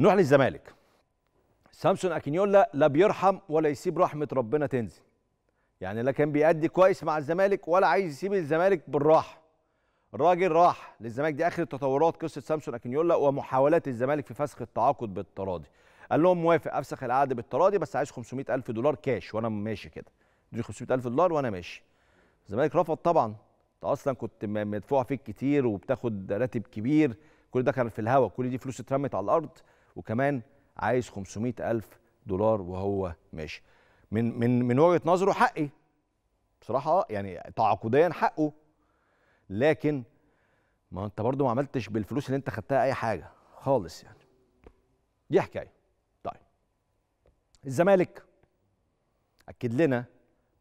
نروح للزمالك سامسون اكينيولا لا بيرحم ولا يسيب رحمه ربنا تنزل يعني لا كان بيأدي كويس مع الزمالك ولا عايز يسيب الزمالك بالراحه الراجل راح للزمالك دي اخر التطورات قصه سامسون اكينيولا ومحاولات الزمالك في فسخ التعاقد بالتراضي قال لهم موافق افسخ العقد بالتراضي بس عايز 500000 دولار كاش وانا ماشي كده دي 500000 دولار وانا ماشي الزمالك رفض طبعا انت اصلا كنت مدفوع فيك كتير وبتاخد راتب كبير كل ده كان في الهوا كل دي فلوس اترمت على الارض وكمان عايز 500 ألف دولار وهو ماشي من من من وجهه نظره حقي بصراحه آه، يعني تعاقديا حقه لكن ما انت برضو ما عملتش بالفلوس اللي انت خدتها اي حاجه خالص يعني دي حكايه طيب الزمالك اكد لنا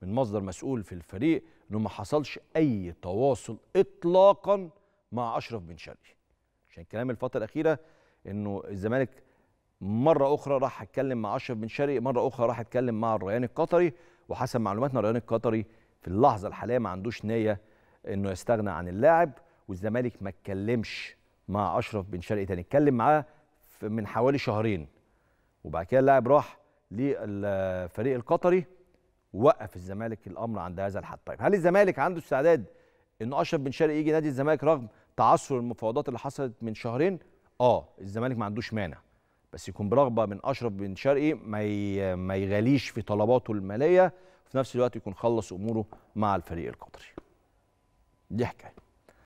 من مصدر مسؤول في الفريق انه ما حصلش اي تواصل اطلاقا مع اشرف بن شرقي عشان كلام الفتره الاخيره انه الزمالك مره اخرى راح اتكلم مع اشرف بن شرقي مره اخرى راح اتكلم مع الريان القطري وحسب معلوماتنا الريان القطري في اللحظه الحاليه ما عندوش نيه انه يستغنى عن اللاعب والزمالك ما اتكلمش مع اشرف بن شرقي تاني اتكلم معاه من حوالي شهرين وبعد كده اللاعب راح للفريق القطري ووقف الزمالك الامر عند هذا الحد طيب هل الزمالك عنده استعداد ان اشرف بن شرقي يجي نادي الزمالك رغم تعثر المفاوضات اللي حصلت من شهرين اه الزمالك ما عندوش مانع بس يكون برغبه من اشرف بن شرقي ما ما يغاليش في طلباته الماليه وفي نفس الوقت يكون خلص اموره مع الفريق القطري دي حكايه